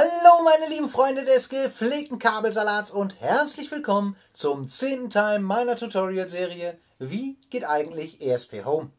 Hallo meine lieben Freunde des gepflegten Kabelsalats und herzlich willkommen zum zehnten Teil meiner Tutorial-Serie Wie geht eigentlich ESP Home?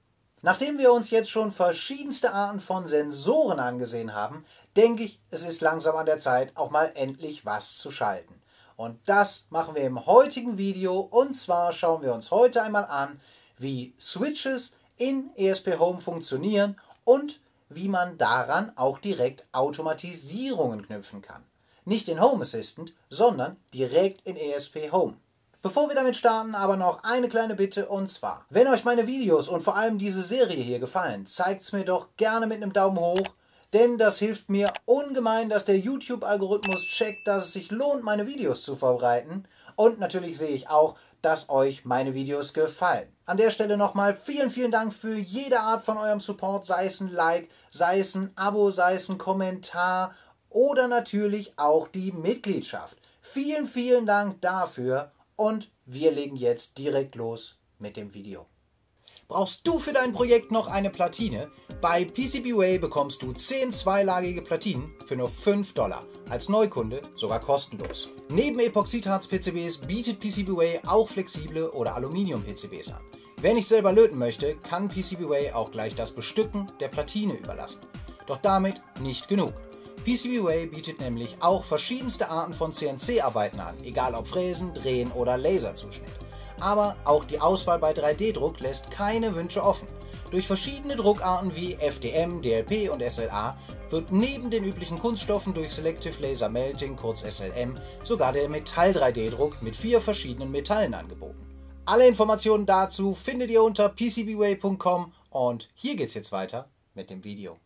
Nachdem wir uns jetzt schon verschiedenste Arten von Sensoren angesehen haben, denke ich, es ist langsam an der Zeit, auch mal endlich was zu schalten. Und das machen wir im heutigen Video und zwar schauen wir uns heute einmal an, wie Switches in ESP Home funktionieren und wie wie man daran auch direkt Automatisierungen knüpfen kann. Nicht in Home Assistant, sondern direkt in ESP Home. Bevor wir damit starten, aber noch eine kleine Bitte und zwar, wenn euch meine Videos und vor allem diese Serie hier gefallen, zeigt es mir doch gerne mit einem Daumen hoch, denn das hilft mir ungemein, dass der YouTube-Algorithmus checkt, dass es sich lohnt, meine Videos zu verbreiten und natürlich sehe ich auch, dass euch meine Videos gefallen. An der Stelle nochmal vielen, vielen Dank für jede Art von eurem Support, sei es ein Like, sei es ein Abo, sei es ein Kommentar oder natürlich auch die Mitgliedschaft. Vielen, vielen Dank dafür und wir legen jetzt direkt los mit dem Video. Brauchst du für dein Projekt noch eine Platine? Bei PCBWay bekommst du 10 zweilagige Platinen für nur 5 Dollar. Als Neukunde sogar kostenlos. Neben Epoxidharz-PCBs bietet PCBWay auch flexible oder Aluminium-PCBs an. Wer nicht selber löten möchte, kann PCBWay auch gleich das Bestücken der Platine überlassen. Doch damit nicht genug. PCBWay bietet nämlich auch verschiedenste Arten von CNC-Arbeiten an, egal ob Fräsen, Drehen oder Laserzuschnitt. Aber auch die Auswahl bei 3D-Druck lässt keine Wünsche offen. Durch verschiedene Druckarten wie FDM, DLP und SLA wird neben den üblichen Kunststoffen durch Selective Laser Melting, kurz SLM, sogar der Metall-3D-Druck mit vier verschiedenen Metallen angeboten. Alle Informationen dazu findet ihr unter pcbway.com und hier geht's jetzt weiter mit dem Video.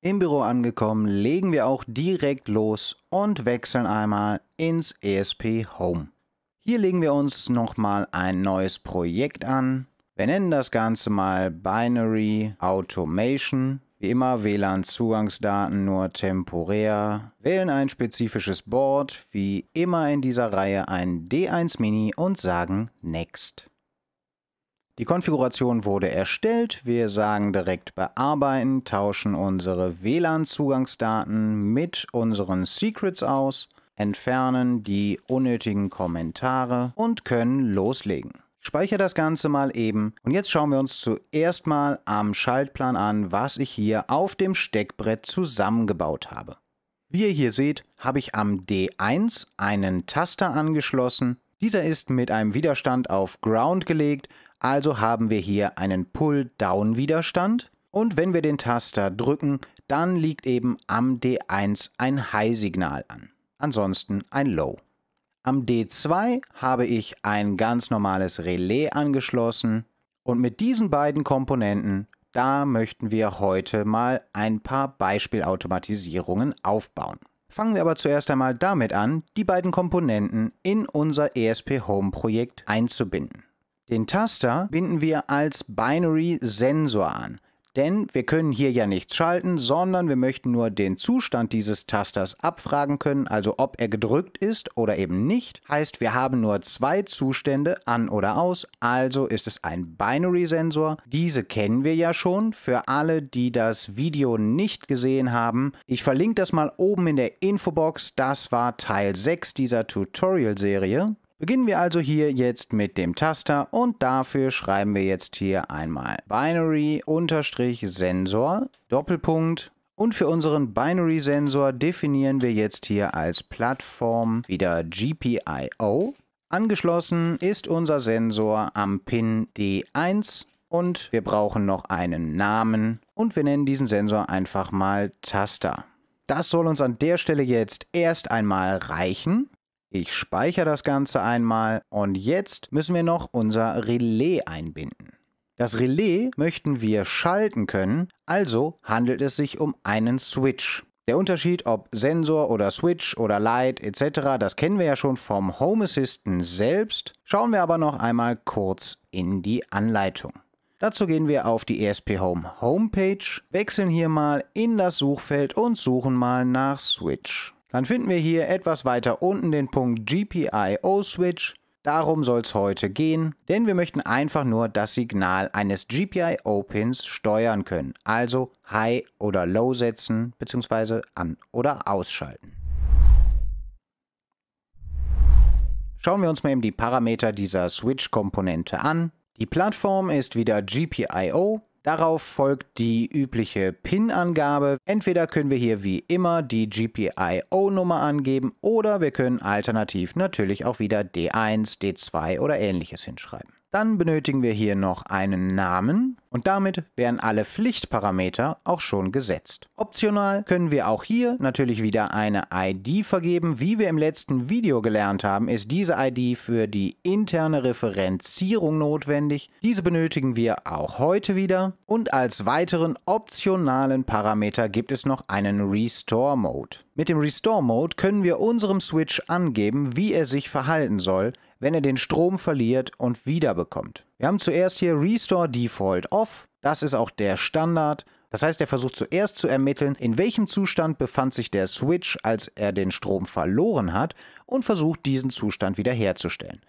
Im Büro angekommen, legen wir auch direkt los und wechseln einmal ins ESP Home. Hier legen wir uns nochmal ein neues Projekt an. Wir nennen das Ganze mal Binary Automation wie immer WLAN-Zugangsdaten nur temporär. Wählen ein spezifisches Board, wie immer in dieser Reihe ein D1 Mini und sagen Next. Die Konfiguration wurde erstellt. Wir sagen direkt bearbeiten, tauschen unsere WLAN-Zugangsdaten mit unseren Secrets aus, entfernen die unnötigen Kommentare und können loslegen. Ich speichere das Ganze mal eben und jetzt schauen wir uns zuerst mal am Schaltplan an, was ich hier auf dem Steckbrett zusammengebaut habe. Wie ihr hier seht, habe ich am D1 einen Taster angeschlossen. Dieser ist mit einem Widerstand auf Ground gelegt, also haben wir hier einen Pull-Down-Widerstand. Und wenn wir den Taster drücken, dann liegt eben am D1 ein High-Signal an. Ansonsten ein Low. Am D2 habe ich ein ganz normales Relais angeschlossen und mit diesen beiden Komponenten, da möchten wir heute mal ein paar Beispielautomatisierungen aufbauen. Fangen wir aber zuerst einmal damit an, die beiden Komponenten in unser ESP Home Projekt einzubinden. Den Taster binden wir als Binary Sensor an. Denn wir können hier ja nichts schalten, sondern wir möchten nur den Zustand dieses Tasters abfragen können, also ob er gedrückt ist oder eben nicht. Heißt, wir haben nur zwei Zustände, an oder aus, also ist es ein Binary-Sensor. Diese kennen wir ja schon, für alle, die das Video nicht gesehen haben. Ich verlinke das mal oben in der Infobox, das war Teil 6 dieser Tutorial-Serie. Beginnen wir also hier jetzt mit dem Taster und dafür schreiben wir jetzt hier einmal Binary-Sensor, Doppelpunkt und für unseren Binary-Sensor definieren wir jetzt hier als Plattform wieder GPIO. Angeschlossen ist unser Sensor am Pin D1 und wir brauchen noch einen Namen und wir nennen diesen Sensor einfach mal Taster. Das soll uns an der Stelle jetzt erst einmal reichen. Ich speichere das Ganze einmal und jetzt müssen wir noch unser Relais einbinden. Das Relais möchten wir schalten können, also handelt es sich um einen Switch. Der Unterschied, ob Sensor oder Switch oder Light etc., das kennen wir ja schon vom Home Assistant selbst. Schauen wir aber noch einmal kurz in die Anleitung. Dazu gehen wir auf die ESP Home Homepage, wechseln hier mal in das Suchfeld und suchen mal nach Switch. Dann finden wir hier etwas weiter unten den Punkt GPIO-Switch. Darum soll es heute gehen, denn wir möchten einfach nur das Signal eines GPIO-Pins steuern können, also High oder Low setzen bzw. an- oder ausschalten. Schauen wir uns mal eben die Parameter dieser Switch-Komponente an. Die Plattform ist wieder GPIO, Darauf folgt die übliche PIN-Angabe. Entweder können wir hier wie immer die GPIO-Nummer angeben oder wir können alternativ natürlich auch wieder D1, D2 oder ähnliches hinschreiben. Dann benötigen wir hier noch einen Namen. Und damit werden alle Pflichtparameter auch schon gesetzt. Optional können wir auch hier natürlich wieder eine ID vergeben. Wie wir im letzten Video gelernt haben, ist diese ID für die interne Referenzierung notwendig. Diese benötigen wir auch heute wieder. Und als weiteren optionalen Parameter gibt es noch einen Restore Mode. Mit dem Restore Mode können wir unserem Switch angeben, wie er sich verhalten soll wenn er den Strom verliert und wiederbekommt. Wir haben zuerst hier Restore Default Off. Das ist auch der Standard. Das heißt, er versucht zuerst zu ermitteln, in welchem Zustand befand sich der Switch, als er den Strom verloren hat und versucht diesen Zustand wiederherzustellen.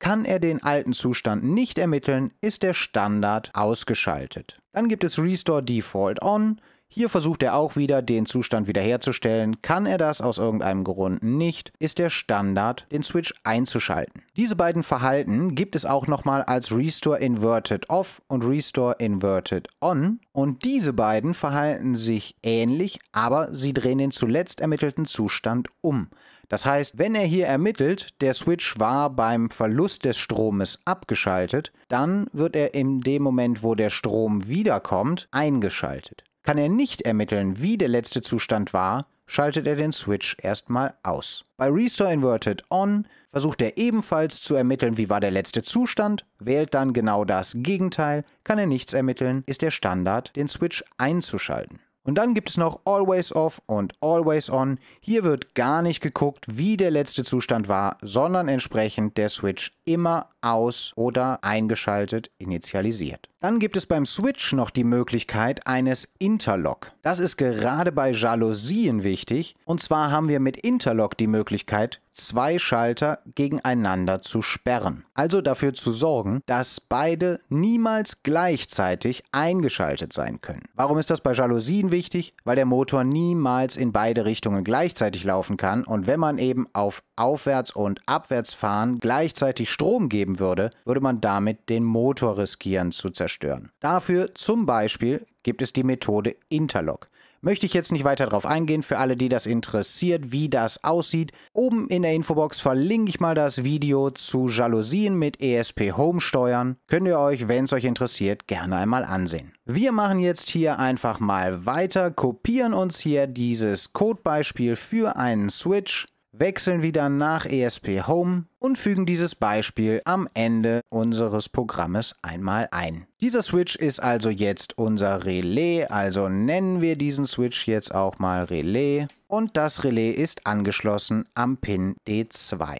Kann er den alten Zustand nicht ermitteln, ist der Standard ausgeschaltet. Dann gibt es Restore Default On. Hier versucht er auch wieder, den Zustand wiederherzustellen. Kann er das aus irgendeinem Grund nicht, ist der Standard, den Switch einzuschalten. Diese beiden Verhalten gibt es auch nochmal als Restore Inverted Off und Restore Inverted On. Und diese beiden verhalten sich ähnlich, aber sie drehen den zuletzt ermittelten Zustand um. Das heißt, wenn er hier ermittelt, der Switch war beim Verlust des Stromes abgeschaltet, dann wird er in dem Moment, wo der Strom wiederkommt, eingeschaltet. Kann er nicht ermitteln, wie der letzte Zustand war, schaltet er den Switch erstmal aus. Bei Restore Inverted On versucht er ebenfalls zu ermitteln, wie war der letzte Zustand, wählt dann genau das Gegenteil, kann er nichts ermitteln, ist der Standard, den Switch einzuschalten. Und dann gibt es noch Always Off und Always On. Hier wird gar nicht geguckt, wie der letzte Zustand war, sondern entsprechend der Switch immer aus oder eingeschaltet initialisiert. Dann gibt es beim Switch noch die Möglichkeit eines Interlock. Das ist gerade bei Jalousien wichtig. Und zwar haben wir mit Interlock die Möglichkeit, zwei Schalter gegeneinander zu sperren. Also dafür zu sorgen, dass beide niemals gleichzeitig eingeschaltet sein können. Warum ist das bei Jalousien wichtig? Weil der Motor niemals in beide Richtungen gleichzeitig laufen kann. Und wenn man eben auf Aufwärts- und abwärts fahren gleichzeitig Strom geben würde, würde man damit den Motor riskieren zu zerstören. Dafür zum Beispiel gibt es die Methode Interlock. Möchte ich jetzt nicht weiter darauf eingehen, für alle, die das interessiert, wie das aussieht. Oben in der Infobox verlinke ich mal das Video zu Jalousien mit ESP Home Steuern. Könnt ihr euch, wenn es euch interessiert, gerne einmal ansehen. Wir machen jetzt hier einfach mal weiter, kopieren uns hier dieses Codebeispiel für einen Switch, wechseln wieder nach ESP Home und fügen dieses Beispiel am Ende unseres Programmes einmal ein. Dieser Switch ist also jetzt unser Relais, also nennen wir diesen Switch jetzt auch mal Relais und das Relais ist angeschlossen am Pin D2.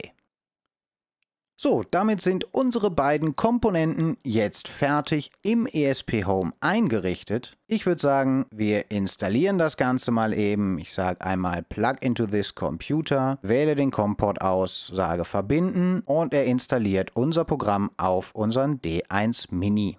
So, damit sind unsere beiden Komponenten jetzt fertig im ESP Home eingerichtet. Ich würde sagen, wir installieren das Ganze mal eben. Ich sage einmal Plug into this Computer, wähle den COM-Port aus, sage Verbinden und er installiert unser Programm auf unseren D1 Mini.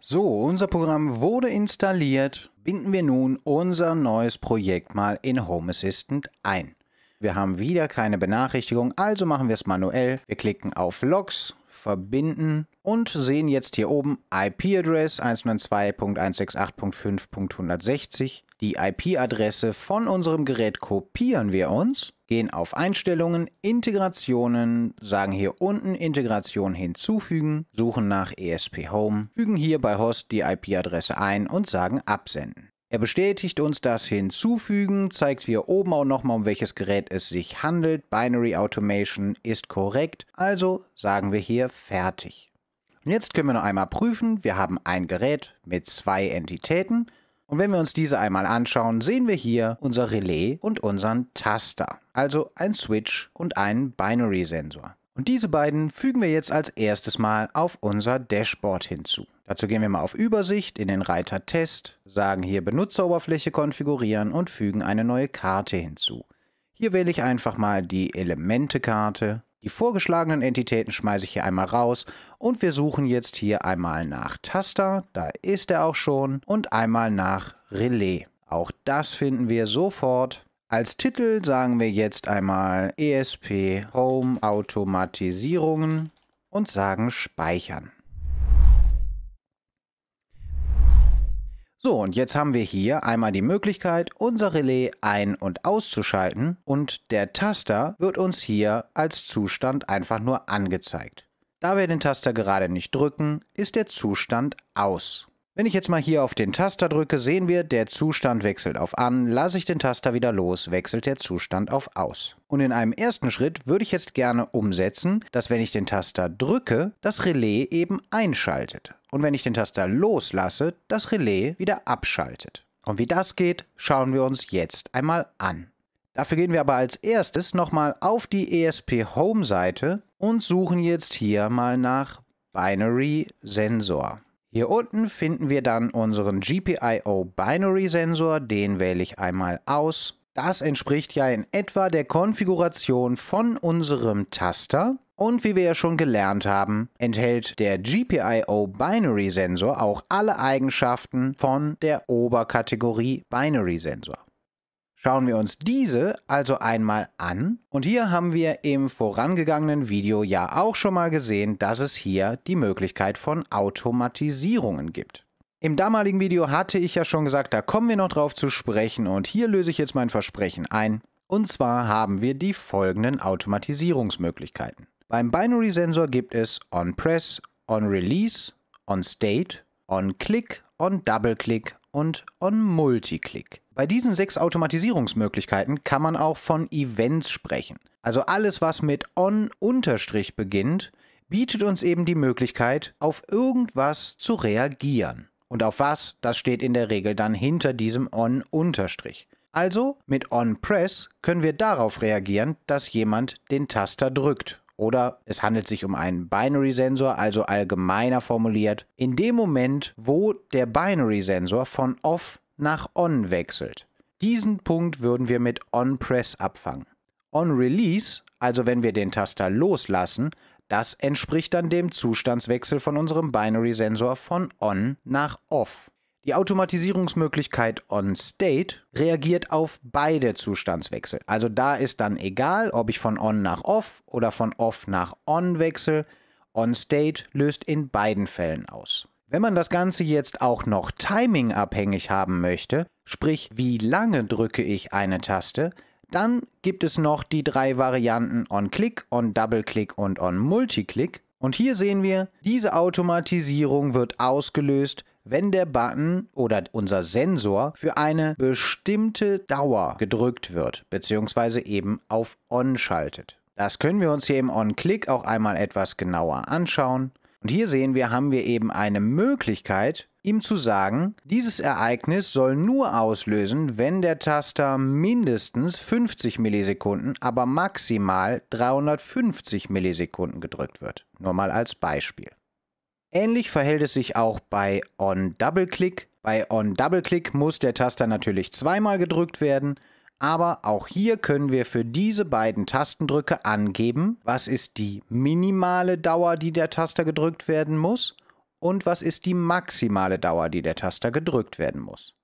So, unser Programm wurde installiert. Binden wir nun unser neues Projekt mal in Home Assistant ein. Wir haben wieder keine Benachrichtigung, also machen wir es manuell. Wir klicken auf Logs, verbinden und sehen jetzt hier oben IP-Address 192.168.5.160. Die IP-Adresse von unserem Gerät kopieren wir uns, gehen auf Einstellungen, Integrationen, sagen hier unten Integration hinzufügen, suchen nach ESP Home, fügen hier bei Host die IP-Adresse ein und sagen Absenden. Er bestätigt uns das Hinzufügen, zeigt hier oben auch nochmal, um welches Gerät es sich handelt. Binary Automation ist korrekt, also sagen wir hier Fertig. Und jetzt können wir noch einmal prüfen, wir haben ein Gerät mit zwei Entitäten. Und wenn wir uns diese einmal anschauen, sehen wir hier unser Relais und unseren Taster. Also ein Switch und einen Binary-Sensor. Und diese beiden fügen wir jetzt als erstes mal auf unser Dashboard hinzu. Dazu gehen wir mal auf Übersicht in den Reiter Test, sagen hier Benutzeroberfläche konfigurieren und fügen eine neue Karte hinzu. Hier wähle ich einfach mal die Elemente-Karte. Die vorgeschlagenen Entitäten schmeiße ich hier einmal raus und wir suchen jetzt hier einmal nach Taster, da ist er auch schon, und einmal nach Relais. Auch das finden wir sofort als Titel sagen wir jetzt einmal ESP Home Automatisierungen und sagen Speichern. So, und jetzt haben wir hier einmal die Möglichkeit, unser Relais ein- und auszuschalten und der Taster wird uns hier als Zustand einfach nur angezeigt. Da wir den Taster gerade nicht drücken, ist der Zustand aus. Wenn ich jetzt mal hier auf den Taster drücke, sehen wir, der Zustand wechselt auf An, lasse ich den Taster wieder los, wechselt der Zustand auf Aus. Und in einem ersten Schritt würde ich jetzt gerne umsetzen, dass wenn ich den Taster drücke, das Relais eben einschaltet. Und wenn ich den Taster loslasse, das Relais wieder abschaltet. Und wie das geht, schauen wir uns jetzt einmal an. Dafür gehen wir aber als erstes nochmal auf die ESP Home Seite und suchen jetzt hier mal nach Binary Sensor. Hier unten finden wir dann unseren GPIO Binary Sensor, den wähle ich einmal aus. Das entspricht ja in etwa der Konfiguration von unserem Taster. Und wie wir ja schon gelernt haben, enthält der GPIO Binary Sensor auch alle Eigenschaften von der Oberkategorie Binary Sensor. Schauen wir uns diese also einmal an und hier haben wir im vorangegangenen Video ja auch schon mal gesehen, dass es hier die Möglichkeit von Automatisierungen gibt. Im damaligen Video hatte ich ja schon gesagt, da kommen wir noch drauf zu sprechen und hier löse ich jetzt mein Versprechen ein. Und zwar haben wir die folgenden Automatisierungsmöglichkeiten. Beim Binary Sensor gibt es On Press, On Release, On State, On Click, On Double Click, und on Multiclick. Bei diesen sechs Automatisierungsmöglichkeiten kann man auch von Events sprechen. Also alles, was mit on unterstrich beginnt, bietet uns eben die Möglichkeit, auf irgendwas zu reagieren. Und auf was, das steht in der Regel dann hinter diesem on unterstrich. Also mit OnPress können wir darauf reagieren, dass jemand den Taster drückt oder es handelt sich um einen Binary-Sensor, also allgemeiner formuliert. In dem Moment, wo der Binary-Sensor von Off nach On wechselt. Diesen Punkt würden wir mit On-Press abfangen. On-Release, also wenn wir den Taster loslassen, das entspricht dann dem Zustandswechsel von unserem Binary-Sensor von On nach Off. Die Automatisierungsmöglichkeit OnState reagiert auf beide Zustandswechsel. Also da ist dann egal, ob ich von on nach off oder von off nach on wechsle. OnState löst in beiden Fällen aus. Wenn man das Ganze jetzt auch noch timing abhängig haben möchte, sprich wie lange drücke ich eine Taste, dann gibt es noch die drei Varianten On-Click, On-Double-Click und On-Multi-Click. Und hier sehen wir, diese Automatisierung wird ausgelöst, wenn der Button oder unser Sensor für eine bestimmte Dauer gedrückt wird, beziehungsweise eben auf On schaltet. Das können wir uns hier im On-Click auch einmal etwas genauer anschauen. Und hier sehen wir, haben wir eben eine Möglichkeit, ihm zu sagen, dieses Ereignis soll nur auslösen, wenn der Taster mindestens 50 Millisekunden, aber maximal 350 Millisekunden gedrückt wird. Nur mal als Beispiel. Ähnlich verhält es sich auch bei On-Double-Click. Bei On-Double-Click muss der Taster natürlich zweimal gedrückt werden, aber auch hier können wir für diese beiden Tastendrücke angeben, was ist die minimale Dauer, die der Taster gedrückt werden muss und was ist die maximale Dauer, die der Taster gedrückt werden muss.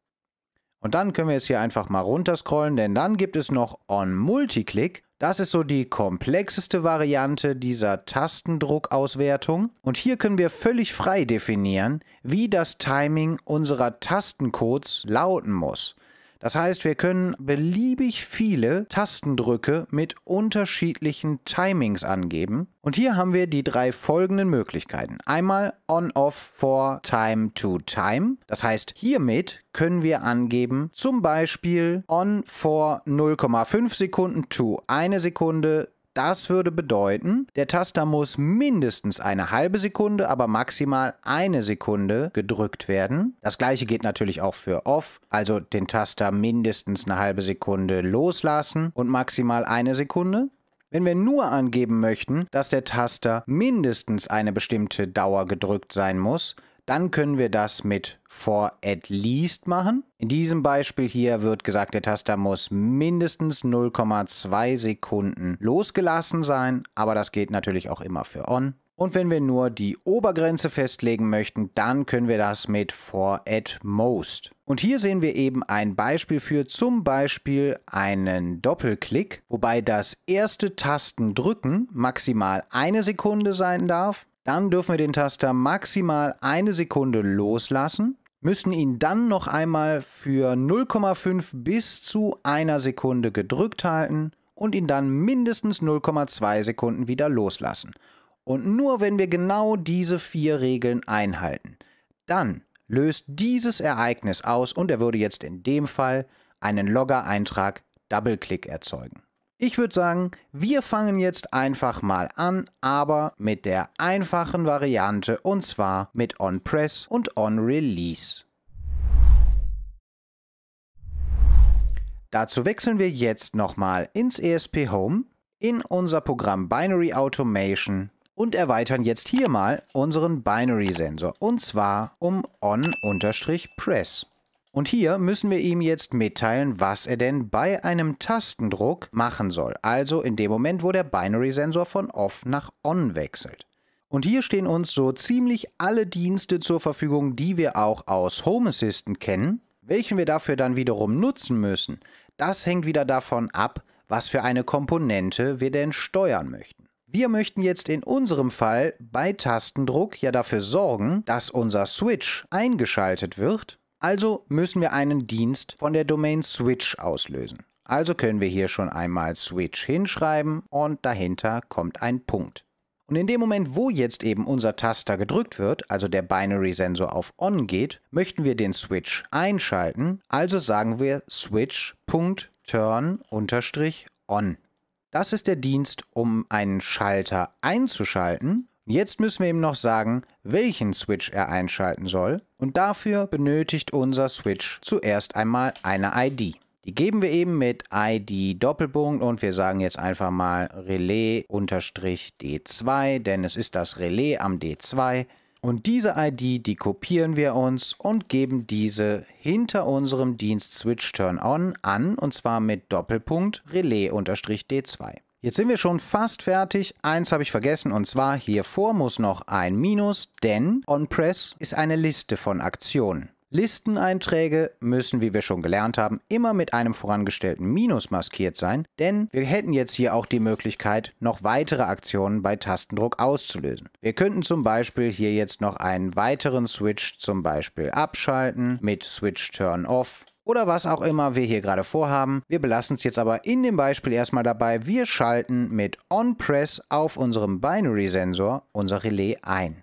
Und dann können wir jetzt hier einfach mal runterscrollen, denn dann gibt es noch On Multiclick das ist so die komplexeste Variante dieser Tastendruckauswertung. Und hier können wir völlig frei definieren, wie das Timing unserer Tastencodes lauten muss. Das heißt, wir können beliebig viele Tastendrücke mit unterschiedlichen Timings angeben. Und hier haben wir die drei folgenden Möglichkeiten. Einmal On-Off for Time to Time. Das heißt, hiermit können wir angeben, zum Beispiel On for 0,5 Sekunden to 1 Sekunde das würde bedeuten, der Taster muss mindestens eine halbe Sekunde, aber maximal eine Sekunde gedrückt werden. Das gleiche geht natürlich auch für Off, also den Taster mindestens eine halbe Sekunde loslassen und maximal eine Sekunde. Wenn wir nur angeben möchten, dass der Taster mindestens eine bestimmte Dauer gedrückt sein muss, dann können wir das mit for at least machen. In diesem Beispiel hier wird gesagt, der Taster muss mindestens 0,2 Sekunden losgelassen sein, aber das geht natürlich auch immer für on. Und wenn wir nur die Obergrenze festlegen möchten, dann können wir das mit for at most. Und hier sehen wir eben ein Beispiel für zum Beispiel einen Doppelklick, wobei das erste Tastendrücken maximal eine Sekunde sein darf dann dürfen wir den Taster maximal eine Sekunde loslassen, müssen ihn dann noch einmal für 0,5 bis zu einer Sekunde gedrückt halten und ihn dann mindestens 0,2 Sekunden wieder loslassen. Und nur wenn wir genau diese vier Regeln einhalten, dann löst dieses Ereignis aus und er würde jetzt in dem Fall einen Logger-Eintrag Double-Click erzeugen. Ich würde sagen, wir fangen jetzt einfach mal an, aber mit der einfachen Variante und zwar mit OnPress und OnRelease. Dazu wechseln wir jetzt nochmal ins ESP Home, in unser Programm Binary Automation und erweitern jetzt hier mal unseren Binary-Sensor und zwar um on-press. Und hier müssen wir ihm jetzt mitteilen, was er denn bei einem Tastendruck machen soll. Also in dem Moment, wo der Binary-Sensor von Off nach On wechselt. Und hier stehen uns so ziemlich alle Dienste zur Verfügung, die wir auch aus Home Assistant kennen. Welchen wir dafür dann wiederum nutzen müssen, das hängt wieder davon ab, was für eine Komponente wir denn steuern möchten. Wir möchten jetzt in unserem Fall bei Tastendruck ja dafür sorgen, dass unser Switch eingeschaltet wird also müssen wir einen Dienst von der Domain Switch auslösen. Also können wir hier schon einmal Switch hinschreiben und dahinter kommt ein Punkt. Und in dem Moment, wo jetzt eben unser Taster gedrückt wird, also der Binary-Sensor auf On geht, möchten wir den Switch einschalten. Also sagen wir switch.turn-on. Das ist der Dienst, um einen Schalter einzuschalten. Jetzt müssen wir eben noch sagen, welchen Switch er einschalten soll. Und dafür benötigt unser Switch zuerst einmal eine ID. Die geben wir eben mit ID Doppelpunkt und wir sagen jetzt einfach mal Relais-D2, denn es ist das Relais am D2. Und diese ID, die kopieren wir uns und geben diese hinter unserem Dienst Switch Turn On an und zwar mit Doppelpunkt Relais-D2. Jetzt sind wir schon fast fertig. Eins habe ich vergessen und zwar hier vor muss noch ein Minus, denn OnPress ist eine Liste von Aktionen. Listeneinträge müssen, wie wir schon gelernt haben, immer mit einem vorangestellten Minus maskiert sein, denn wir hätten jetzt hier auch die Möglichkeit, noch weitere Aktionen bei Tastendruck auszulösen. Wir könnten zum Beispiel hier jetzt noch einen weiteren Switch zum Beispiel abschalten mit Switch Turn Off oder was auch immer wir hier gerade vorhaben. Wir belassen es jetzt aber in dem Beispiel erstmal dabei. Wir schalten mit OnPress auf unserem Binary-Sensor unser Relais ein.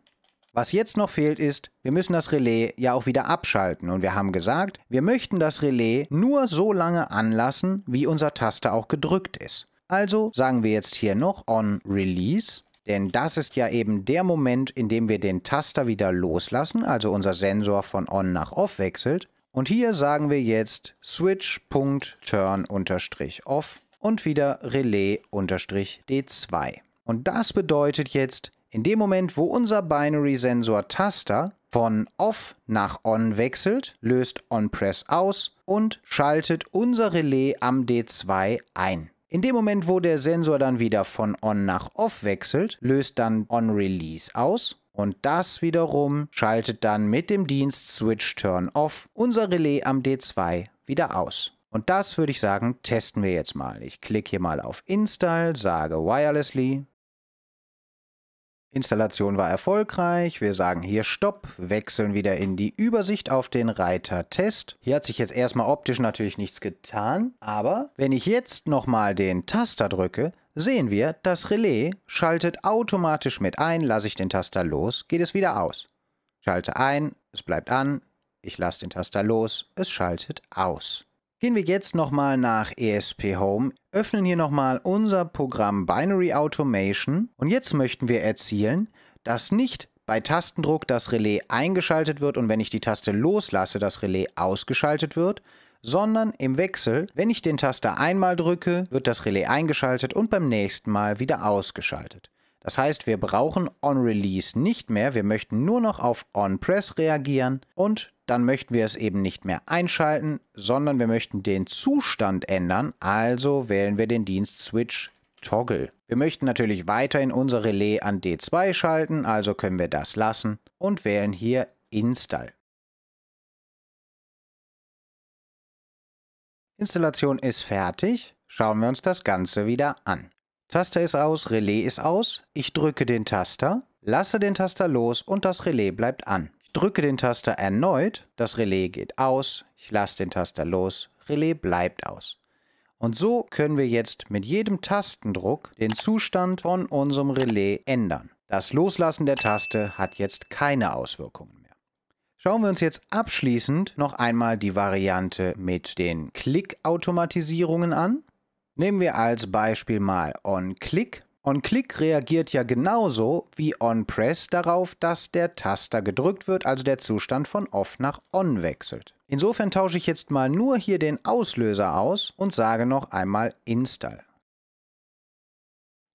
Was jetzt noch fehlt ist, wir müssen das Relais ja auch wieder abschalten und wir haben gesagt, wir möchten das Relais nur so lange anlassen, wie unser Taster auch gedrückt ist. Also sagen wir jetzt hier noch OnRelease, denn das ist ja eben der Moment, in dem wir den Taster wieder loslassen, also unser Sensor von on nach off wechselt und hier sagen wir jetzt switch.turn-off und wieder relais-d2. Und das bedeutet jetzt, in dem Moment, wo unser Binary-Sensor Taster von off nach on wechselt, löst onPress aus und schaltet unser Relais am D2 ein. In dem Moment, wo der Sensor dann wieder von on nach off wechselt, löst dann onRelease aus und das wiederum schaltet dann mit dem Dienst Switch Turn Off unser Relais am D2 wieder aus. Und das würde ich sagen, testen wir jetzt mal. Ich klicke hier mal auf Install, sage Wirelessly. Installation war erfolgreich. Wir sagen hier Stopp, wechseln wieder in die Übersicht auf den Reiter Test. Hier hat sich jetzt erstmal optisch natürlich nichts getan, aber wenn ich jetzt nochmal den Taster drücke, sehen wir, das Relais schaltet automatisch mit ein, lasse ich den Taster los, geht es wieder aus. Schalte ein, es bleibt an, ich lasse den Taster los, es schaltet aus. Gehen wir jetzt nochmal nach ESP Home, öffnen hier nochmal unser Programm Binary Automation und jetzt möchten wir erzielen, dass nicht bei Tastendruck das Relais eingeschaltet wird und wenn ich die Taste loslasse, das Relais ausgeschaltet wird, sondern im Wechsel, wenn ich den Taster einmal drücke, wird das Relais eingeschaltet und beim nächsten Mal wieder ausgeschaltet. Das heißt, wir brauchen On-Release nicht mehr, wir möchten nur noch auf On-Press reagieren und dann möchten wir es eben nicht mehr einschalten, sondern wir möchten den Zustand ändern, also wählen wir den Dienst Switch Toggle. Wir möchten natürlich weiterhin unser Relais an D2 schalten, also können wir das lassen und wählen hier Install. Installation ist fertig. Schauen wir uns das Ganze wieder an. Taster ist aus, Relais ist aus. Ich drücke den Taster, lasse den Taster los und das Relais bleibt an. Ich drücke den Taster erneut, das Relais geht aus, ich lasse den Taster los, Relais bleibt aus. Und so können wir jetzt mit jedem Tastendruck den Zustand von unserem Relais ändern. Das Loslassen der Taste hat jetzt keine Auswirkungen. Schauen wir uns jetzt abschließend noch einmal die Variante mit den Klick-Automatisierungen an. Nehmen wir als Beispiel mal OnClick. OnClick reagiert ja genauso wie OnPress darauf, dass der Taster gedrückt wird, also der Zustand von Off nach On wechselt. Insofern tausche ich jetzt mal nur hier den Auslöser aus und sage noch einmal Install.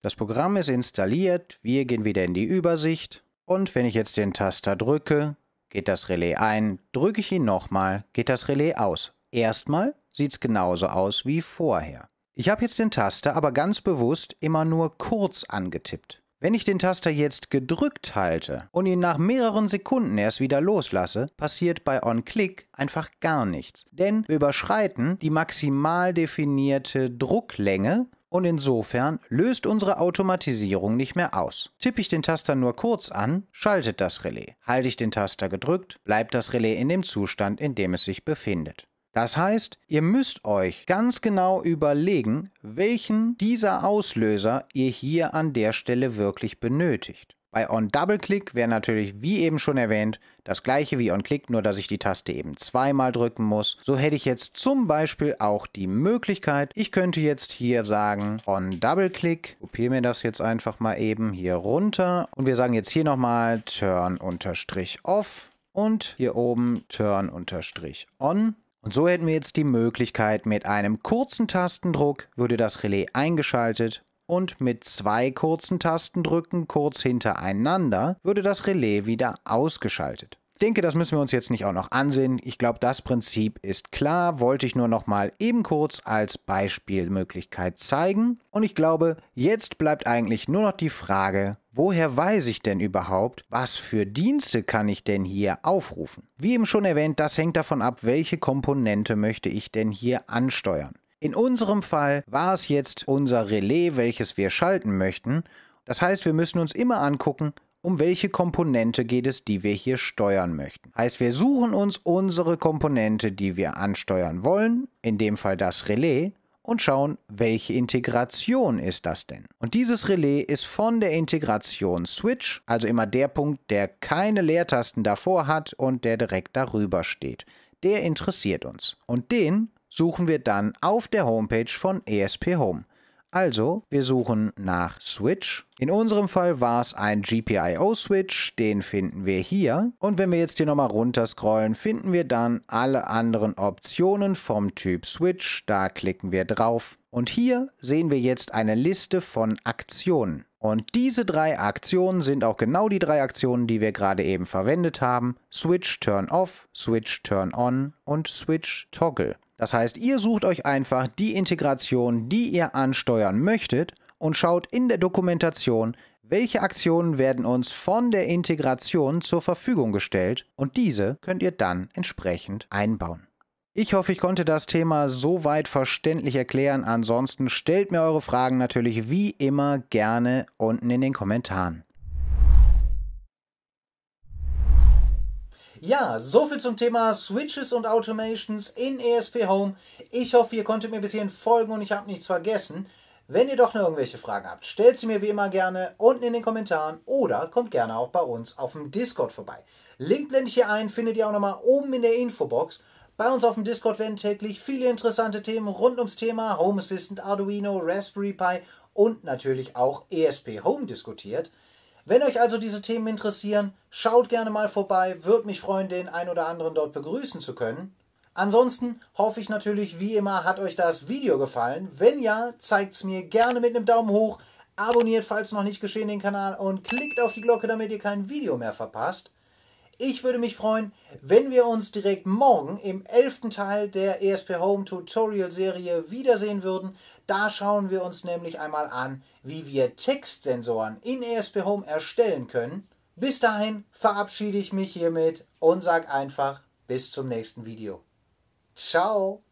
Das Programm ist installiert, wir gehen wieder in die Übersicht und wenn ich jetzt den Taster drücke, geht das Relais ein, drücke ich ihn nochmal, geht das Relais aus. Erstmal sieht es genauso aus wie vorher. Ich habe jetzt den Taster aber ganz bewusst immer nur kurz angetippt. Wenn ich den Taster jetzt gedrückt halte und ihn nach mehreren Sekunden erst wieder loslasse, passiert bei On-Click einfach gar nichts. Denn wir überschreiten die maximal definierte Drucklänge und insofern löst unsere Automatisierung nicht mehr aus. Tippe ich den Taster nur kurz an, schaltet das Relais. Halte ich den Taster gedrückt, bleibt das Relais in dem Zustand, in dem es sich befindet. Das heißt, ihr müsst euch ganz genau überlegen, welchen dieser Auslöser ihr hier an der Stelle wirklich benötigt. Bei On-Double-Click wäre natürlich, wie eben schon erwähnt, das gleiche wie On-Click, nur dass ich die Taste eben zweimal drücken muss. So hätte ich jetzt zum Beispiel auch die Möglichkeit, ich könnte jetzt hier sagen On-Double-Click, kopiere mir das jetzt einfach mal eben hier runter und wir sagen jetzt hier nochmal Turn-Off und hier oben Turn-On. Und so hätten wir jetzt die Möglichkeit, mit einem kurzen Tastendruck würde das Relais eingeschaltet und mit zwei kurzen Tastendrücken kurz hintereinander würde das Relais wieder ausgeschaltet. Ich denke, das müssen wir uns jetzt nicht auch noch ansehen. Ich glaube, das Prinzip ist klar, wollte ich nur noch mal eben kurz als Beispielmöglichkeit zeigen. Und ich glaube, jetzt bleibt eigentlich nur noch die Frage, woher weiß ich denn überhaupt, was für Dienste kann ich denn hier aufrufen? Wie eben schon erwähnt, das hängt davon ab, welche Komponente möchte ich denn hier ansteuern. In unserem Fall war es jetzt unser Relais, welches wir schalten möchten. Das heißt, wir müssen uns immer angucken, um welche Komponente geht es, die wir hier steuern möchten. Heißt, wir suchen uns unsere Komponente, die wir ansteuern wollen, in dem Fall das Relais, und schauen, welche Integration ist das denn? Und dieses Relais ist von der Integration Switch, also immer der Punkt, der keine Leertasten davor hat und der direkt darüber steht. Der interessiert uns. Und den suchen wir dann auf der Homepage von ESP Home. Also, wir suchen nach Switch. In unserem Fall war es ein GPIO-Switch, den finden wir hier. Und wenn wir jetzt hier nochmal runterscrollen, finden wir dann alle anderen Optionen vom Typ Switch. Da klicken wir drauf. Und hier sehen wir jetzt eine Liste von Aktionen. Und diese drei Aktionen sind auch genau die drei Aktionen, die wir gerade eben verwendet haben. Switch Turn Off, Switch Turn On und Switch Toggle. Das heißt, ihr sucht euch einfach die Integration, die ihr ansteuern möchtet und schaut in der Dokumentation, welche Aktionen werden uns von der Integration zur Verfügung gestellt und diese könnt ihr dann entsprechend einbauen. Ich hoffe, ich konnte das Thema soweit verständlich erklären. Ansonsten stellt mir eure Fragen natürlich wie immer gerne unten in den Kommentaren. Ja, soviel zum Thema Switches und Automations in ESP Home. Ich hoffe, ihr konntet mir bis hierhin folgen und ich habe nichts vergessen. Wenn ihr doch noch irgendwelche Fragen habt, stellt sie mir wie immer gerne unten in den Kommentaren oder kommt gerne auch bei uns auf dem Discord vorbei. Link blende ich hier ein, findet ihr auch nochmal oben in der Infobox. Bei uns auf dem Discord werden täglich viele interessante Themen rund ums Thema Home Assistant, Arduino, Raspberry Pi und natürlich auch ESP Home diskutiert. Wenn euch also diese Themen interessieren, schaut gerne mal vorbei. Würde mich freuen, den einen oder anderen dort begrüßen zu können. Ansonsten hoffe ich natürlich, wie immer, hat euch das Video gefallen. Wenn ja, zeigt es mir gerne mit einem Daumen hoch. Abonniert, falls noch nicht geschehen, den Kanal und klickt auf die Glocke, damit ihr kein Video mehr verpasst. Ich würde mich freuen, wenn wir uns direkt morgen im 11. Teil der ESP Home Tutorial Serie wiedersehen würden. Da schauen wir uns nämlich einmal an, wie wir Textsensoren in ESP Home erstellen können. Bis dahin verabschiede ich mich hiermit und sage einfach bis zum nächsten Video. Ciao!